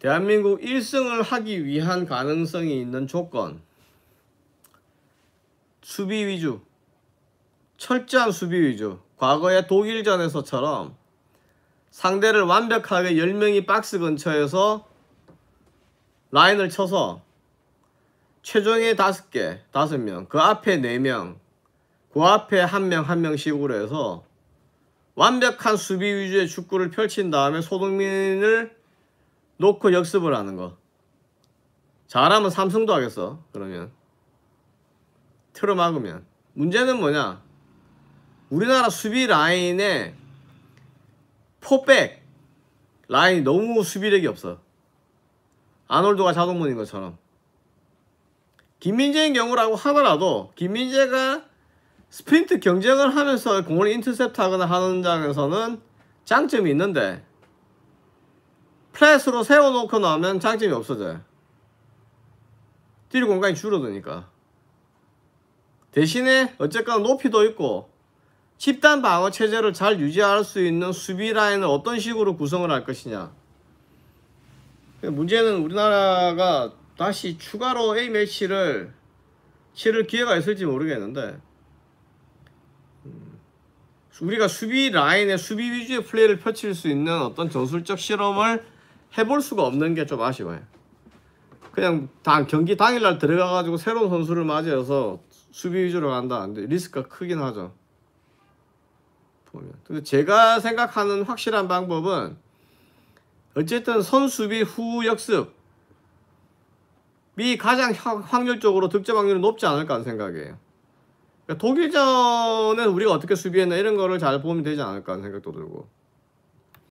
대한민국 1승을 하기 위한 가능성이 있는 조건 수비 위주 철저한 수비 위주 과거의 독일전에서처럼 상대를 완벽하게 10명이 박스 근처에서 라인을 쳐서 최종에 5개, 5명, 그 앞에 4명, 그 앞에 1명, 1명씩으로 해서 완벽한 수비 위주의 축구를 펼친 다음에 소동민을 놓고 역습을 하는 거 잘하면 삼성도 하겠어 그러면 틀어 막으면 문제는 뭐냐 우리나라 수비 라인에 포백 라인이 너무 수비력이 없어 아놀드가 자동문인 것처럼 김민재인 경우라고 하더라도 김민재가 스프린트 경쟁을 하면서 공을 인터셉트 하거나 하는 장에서는 장점이 있는데 플랫으로 세워놓고 나면 장점이 없어져요 뛸 공간이 줄어드니까 대신에 어쨌거나 높이도 있고 1단 방어 체제를 잘 유지할 수 있는 수비 라인을 어떤 식으로 구성을 할 것이냐 문제는 우리나라가 다시 추가로 A매치를 치를 기회가 있을지 모르겠는데 음, 우리가 수비 라인에 수비 위주의 플레이를 펼칠 수 있는 어떤 전술적 실험을 해볼 수가 없는 게 좀 아쉬워요. 그냥 당 경기 당일날 들어가가지고 새로운 선수를 맞이해서 수비 위주로 간다. 근데 리스크가 크긴 하죠. 보면. 근데 제가 생각하는 확실한 방법은 어쨌든 선수비 후 역습이 가장 확률적으로 득점 확률이 높지 않을까 하는 생각이에요. 그러니까 독일전은 우리가 어떻게 수비했나 이런 거를 잘 보면 되지 않을까 하는 생각도 들고.